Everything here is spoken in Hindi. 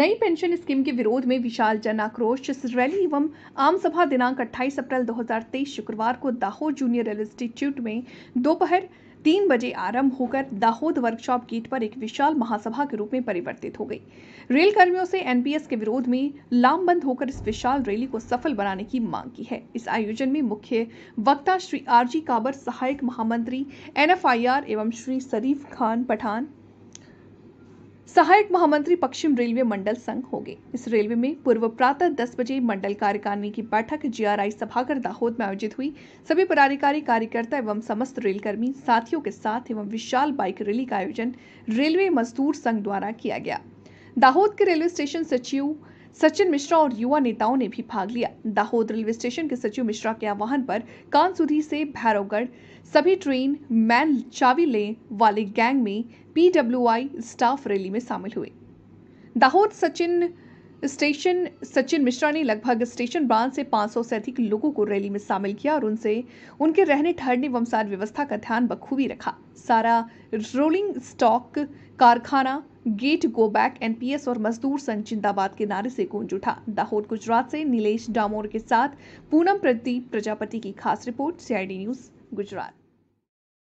नई पेंशन स्कीम के विरोध में विशाल जन आक्रोश रैली एवं आम सभा दिनांक 28 अप्रैल 2023 शुक्रवार को दाहोद जूनियर इंस्टीट्यूट में दोपहर तीन बजे आरंभ होकर दाहोद वर्कशॉप गेट पर एक विशाल महासभा के रूप में परिवर्तित हो गई रेल कर्मियों से एनपीएस के विरोध में लामबंद होकर इस विशाल रैली को सफल बनाने की मांग की है इस आयोजन में मुख्य वक्ता श्री आरजी काबर सहायक महामंत्री एनएफआईआर एवं श्री शरीफ खान पठान सहायक महामंत्री पश्चिम रेलवे मंडल संघ होंगे इस रेलवे में पूर्व प्रातः दस बजे मंडल कार्यकारिणी की बैठक जीआरआई सभागर दाहोद में आयोजित हुई सभी पदाधिकारी कार्यकर्ता एवं समस्त रेलकर्मी साथियों के साथ एवं विशाल बाइक रैली का आयोजन रेलवे मजदूर संघ द्वारा किया गया दाहोद के रेलवे स्टेशन सचिव सचिन मिश्रा और युवा नेताओं ने भी भाग लिया दाहोद रेलवे स्टेशन के सचिव मिश्रा के आह्वान पर कानसुधी से भैरवगढ़ सभी ट्रेन मैन चावी ले वाले गैंग में पीडब्ल्यूआई स्टाफ रैली में शामिल हुए दाहोद सचिन स्टेशन सचिन मिश्रा ने लगभग स्टेशन ब्रांच से 500 से अधिक लोगों को रैली में शामिल किया और उनसे उनके रहने ठहरने एवं सार व्यवस्था का ध्यान बखूबी रखा सारा रोलिंग स्टॉक कारखाना गेट गो बैक एनपीएस और मजदूर संघ जिंदाबाद के नारे से गूंज उठा दाहोद गुजरात से नीलेश डामोर के साथ पूनम प्रदीप प्रजापति की खास रिपोर्ट सीआईडी न्यूज गुजरात